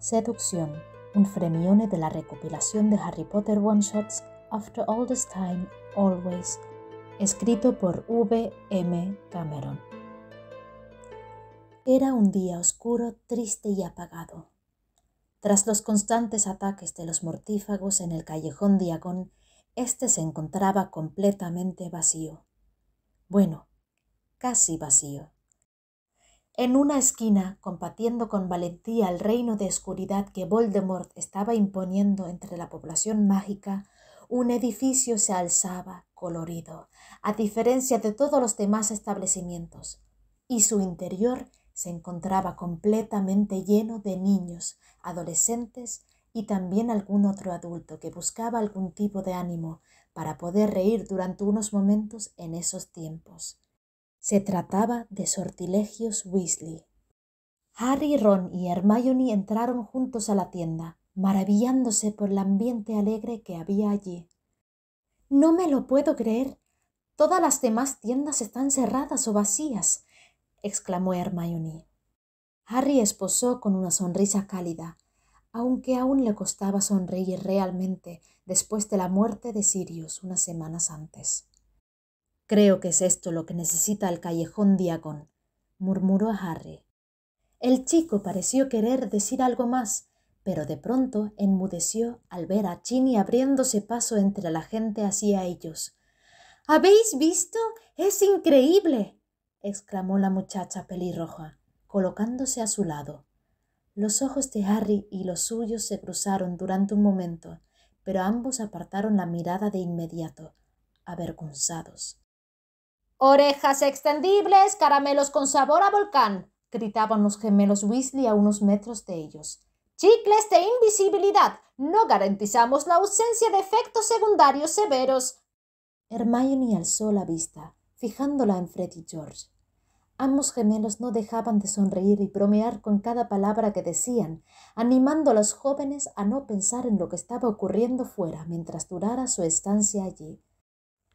Seducción, un fremione de la recopilación de Harry Potter One Shots After All This Time, Always, escrito por V. M. Cameron. Era un día oscuro, triste y apagado. Tras los constantes ataques de los mortífagos en el callejón Diagón, este se encontraba completamente vacío. Bueno, casi vacío. En una esquina, combatiendo con valentía el reino de oscuridad que Voldemort estaba imponiendo entre la población mágica, un edificio se alzaba colorido, a diferencia de todos los demás establecimientos, y su interior se encontraba completamente lleno de niños, adolescentes y también algún otro adulto que buscaba algún tipo de ánimo para poder reír durante unos momentos en esos tiempos. Se trataba de sortilegios Weasley. Harry, Ron y Hermione entraron juntos a la tienda, maravillándose por el ambiente alegre que había allí. No me lo puedo creer. Todas las demás tiendas están cerradas o vacías, exclamó Hermione. Harry esposó con una sonrisa cálida, aunque aún le costaba sonreír realmente después de la muerte de Sirius unas semanas antes. Creo que es esto lo que necesita el callejón Diagón, murmuró Harry. El chico pareció querer decir algo más, pero de pronto enmudeció al ver a Chini abriéndose paso entre la gente hacia ellos. ¿Habéis visto? Es increíble. exclamó la muchacha pelirroja, colocándose a su lado. Los ojos de Harry y los suyos se cruzaron durante un momento, pero ambos apartaron la mirada de inmediato, avergonzados. Orejas extendibles, caramelos con sabor a volcán, gritaban los gemelos Weasley a unos metros de ellos. Chicles de invisibilidad. No garantizamos la ausencia de efectos secundarios severos. Hermione alzó la vista, fijándola en Fred y George. Ambos gemelos no dejaban de sonreír y bromear con cada palabra que decían, animando a los jóvenes a no pensar en lo que estaba ocurriendo fuera mientras durara su estancia allí.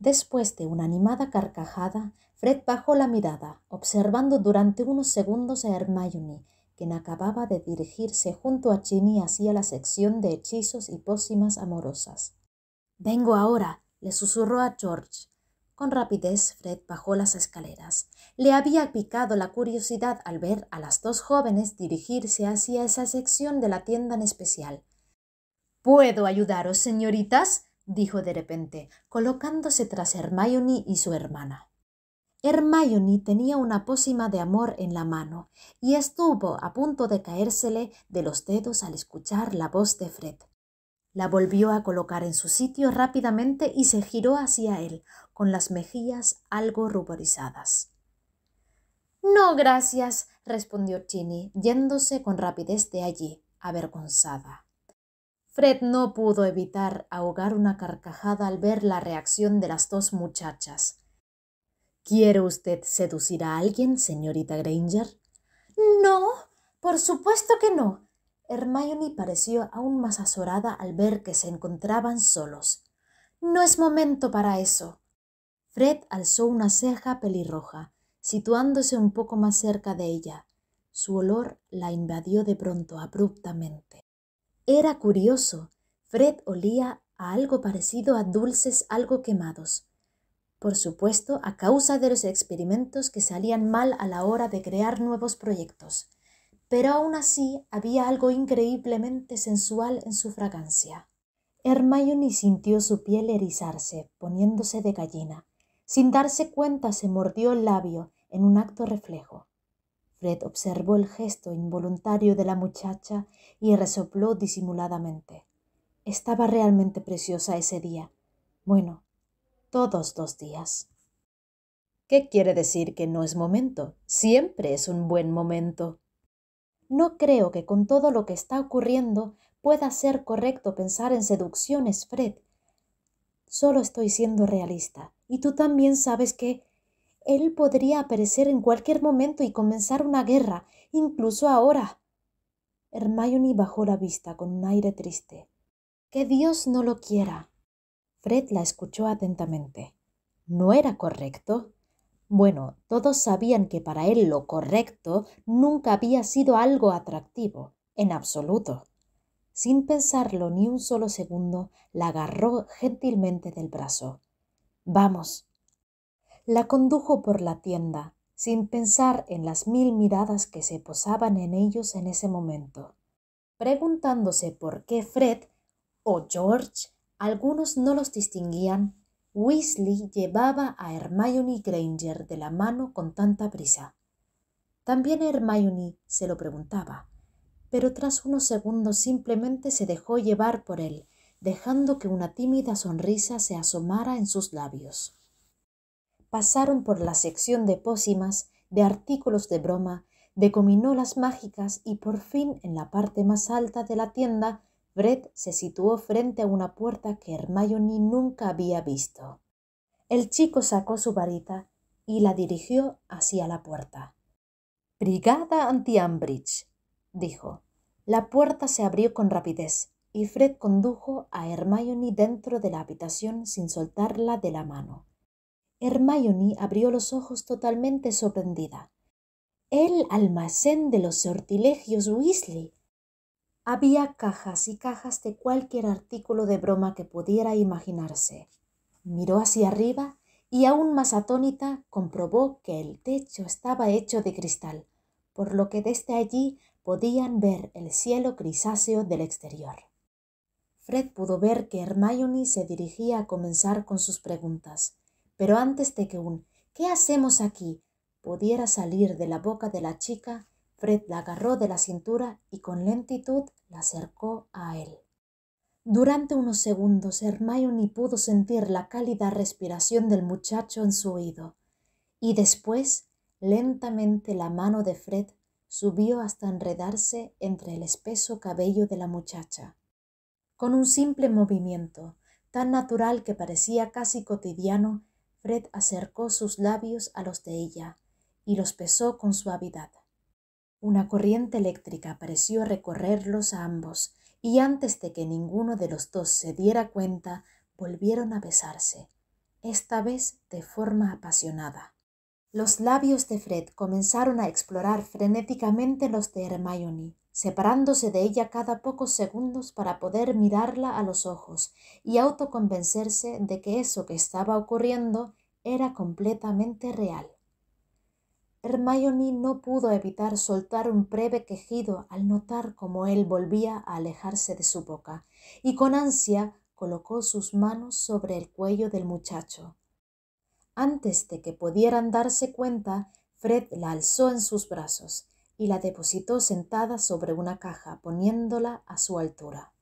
Después de una animada carcajada, Fred bajó la mirada, observando durante unos segundos a Hermione, quien acababa de dirigirse junto a Ginny hacia la sección de hechizos y pócimas amorosas. Vengo ahora, le susurró a George. Con rapidez Fred bajó las escaleras. Le había picado la curiosidad al ver a las dos jóvenes dirigirse hacia esa sección de la tienda en especial. ¿Puedo ayudaros, señoritas? dijo de repente, colocándose tras Hermione y su hermana. Hermione tenía una pócima de amor en la mano y estuvo a punto de caérsele de los dedos al escuchar la voz de Fred. La volvió a colocar en su sitio rápidamente y se giró hacia él, con las mejillas algo ruborizadas. No, gracias, respondió Chini, yéndose con rapidez de allí, avergonzada. Fred no pudo evitar ahogar una carcajada al ver la reacción de las dos muchachas. ¿Quiere usted seducir a alguien, señorita Granger? No, por supuesto que no. Hermione pareció aún más azorada al ver que se encontraban solos. No es momento para eso. Fred alzó una ceja pelirroja, situándose un poco más cerca de ella. Su olor la invadió de pronto abruptamente. Era curioso. Fred olía a algo parecido a dulces algo quemados. Por supuesto, a causa de los experimentos que salían mal a la hora de crear nuevos proyectos. Pero aún así había algo increíblemente sensual en su fragancia. Hermione sintió su piel erizarse, poniéndose de gallina. Sin darse cuenta se mordió el labio en un acto reflejo. Fred observó el gesto involuntario de la muchacha y resopló disimuladamente. Estaba realmente preciosa ese día. Bueno, todos los días. ¿Qué quiere decir que no es momento? Siempre es un buen momento. No creo que con todo lo que está ocurriendo pueda ser correcto pensar en seducciones, Fred. Solo estoy siendo realista, y tú también sabes que él podría aparecer en cualquier momento y comenzar una guerra, incluso ahora. Hermione bajó la vista con un aire triste. Que Dios no lo quiera. Fred la escuchó atentamente. ¿No era correcto? Bueno, todos sabían que para él lo correcto nunca había sido algo atractivo, en absoluto. Sin pensarlo ni un solo segundo, la agarró gentilmente del brazo. Vamos, la condujo por la tienda, sin pensar en las mil miradas que se posaban en ellos en ese momento. Preguntándose por qué Fred o George, algunos no los distinguían, Weasley llevaba a Hermione Granger de la mano con tanta prisa. También Hermione se lo preguntaba, pero tras unos segundos simplemente se dejó llevar por él, dejando que una tímida sonrisa se asomara en sus labios pasaron por la sección de pócimas, de artículos de broma, de cominolas mágicas y por fin en la parte más alta de la tienda, Fred se situó frente a una puerta que Hermione nunca había visto. El chico sacó su varita y la dirigió hacia la puerta. Brigada anti-Ambridge, dijo. La puerta se abrió con rapidez y Fred condujo a Hermione dentro de la habitación sin soltarla de la mano. Hermione abrió los ojos totalmente sorprendida. El almacén de los sortilegios Weasley. Había cajas y cajas de cualquier artículo de broma que pudiera imaginarse. Miró hacia arriba y aún más atónita comprobó que el techo estaba hecho de cristal, por lo que desde allí podían ver el cielo grisáceo del exterior. Fred pudo ver que Hermione se dirigía a comenzar con sus preguntas, pero antes de que un ¿qué hacemos aquí? pudiera salir de la boca de la chica, Fred la agarró de la cintura y con lentitud la acercó a él. Durante unos segundos Hermione pudo sentir la cálida respiración del muchacho en su oído, y después, lentamente, la mano de Fred subió hasta enredarse entre el espeso cabello de la muchacha. Con un simple movimiento, tan natural que parecía casi cotidiano, Fred acercó sus labios a los de ella y los besó con suavidad. Una corriente eléctrica pareció recorrerlos a ambos y antes de que ninguno de los dos se diera cuenta, volvieron a besarse, esta vez de forma apasionada. Los labios de Fred comenzaron a explorar frenéticamente los de Hermione, separándose de ella cada pocos segundos para poder mirarla a los ojos y autoconvencerse de que eso que estaba ocurriendo era completamente real. Hermione no pudo evitar soltar un breve quejido al notar cómo él volvía a alejarse de su boca, y con ansia colocó sus manos sobre el cuello del muchacho. Antes de que pudieran darse cuenta, Fred la alzó en sus brazos, y la depositó sentada sobre una caja, poniéndola a su altura.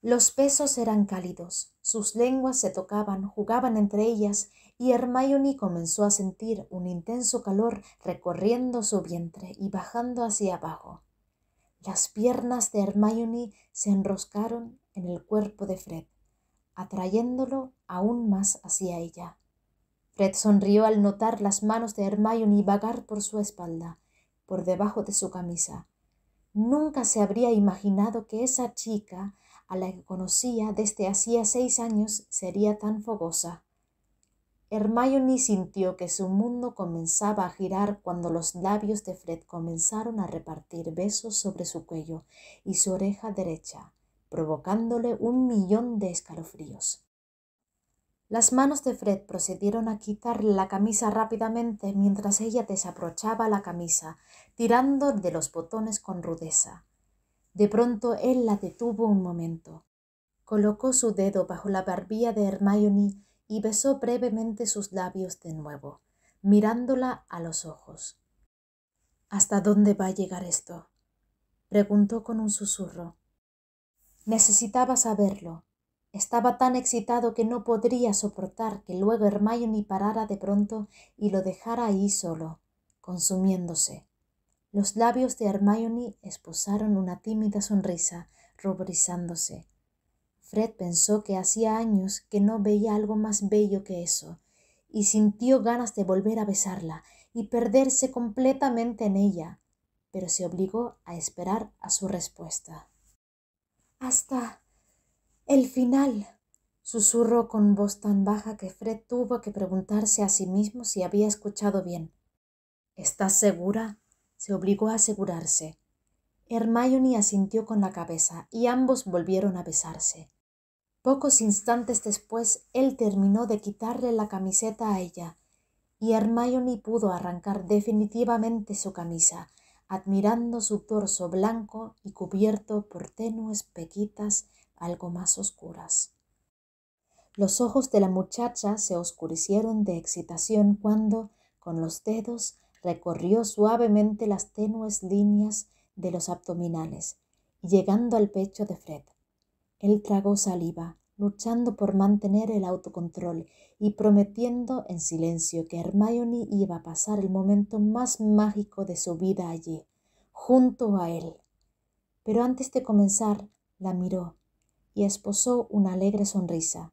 Los pesos eran cálidos, sus lenguas se tocaban, jugaban entre ellas, y Hermione comenzó a sentir un intenso calor recorriendo su vientre y bajando hacia abajo. Las piernas de Hermione se enroscaron en el cuerpo de Fred, atrayéndolo aún más hacia ella. Fred sonrió al notar las manos de Hermione vagar por su espalda por debajo de su camisa. Nunca se habría imaginado que esa chica, a la que conocía desde hacía seis años, sería tan fogosa. Hermione sintió que su mundo comenzaba a girar cuando los labios de Fred comenzaron a repartir besos sobre su cuello y su oreja derecha, provocándole un millón de escalofríos. Las manos de Fred procedieron a quitarle la camisa rápidamente mientras ella desaprochaba la camisa, tirando de los botones con rudeza. De pronto él la detuvo un momento. Colocó su dedo bajo la barbilla de Hermione y besó brevemente sus labios de nuevo, mirándola a los ojos. ¿Hasta dónde va a llegar esto? preguntó con un susurro. Necesitaba saberlo. Estaba tan excitado que no podría soportar que luego Hermione parara de pronto y lo dejara ahí solo, consumiéndose. Los labios de Hermione esposaron una tímida sonrisa, ruborizándose. Fred pensó que hacía años que no veía algo más bello que eso, y sintió ganas de volver a besarla y perderse completamente en ella, pero se obligó a esperar a su respuesta. Hasta el final. susurró con voz tan baja que Fred tuvo que preguntarse a sí mismo si había escuchado bien. ¿Estás segura? se obligó a asegurarse. Hermione asintió con la cabeza y ambos volvieron a besarse. Pocos instantes después, él terminó de quitarle la camiseta a ella, y Hermione pudo arrancar definitivamente su camisa, admirando su torso blanco y cubierto por tenues pequitas algo más oscuras. Los ojos de la muchacha se oscurecieron de excitación cuando, con los dedos, recorrió suavemente las tenues líneas de los abdominales, llegando al pecho de Fred. Él tragó saliva, luchando por mantener el autocontrol y prometiendo en silencio que Hermione iba a pasar el momento más mágico de su vida allí, junto a él. Pero antes de comenzar, la miró y esposó una alegre sonrisa.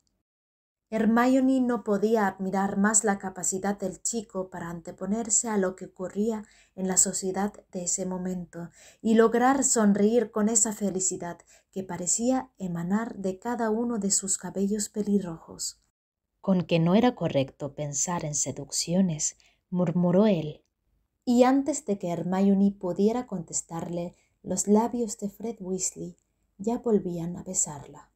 Hermione no podía admirar más la capacidad del chico para anteponerse a lo que ocurría en la sociedad de ese momento y lograr sonreír con esa felicidad que parecía emanar de cada uno de sus cabellos pelirrojos. Con que no era correcto pensar en seducciones, murmuró él. Y antes de que Hermione pudiera contestarle, los labios de Fred Weasley ya volvían a besarla.